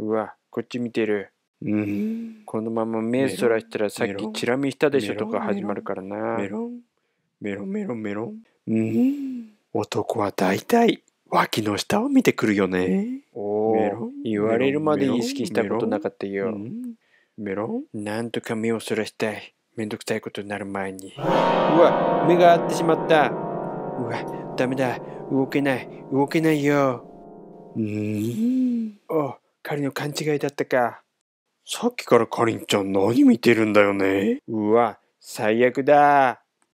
うわ、こっち見てる。うん、このまま目そらしたらさっきチラ見したでしょとか始まるからな。メロン、メロン、メロン、メロン。うん、男は大体脇の下を見てくるよね。おお、言われるまで意識したことなかったよ。メロン、なんとか目をそらしたい。めんどくさいことになる前に。うわ、目が合ってしまった。うわ、ダメだ。動けない。動けないよ。うん。カリの勘違いだったか。さっきからカリンちゃん何見てるんだよね。うわ、最悪だ。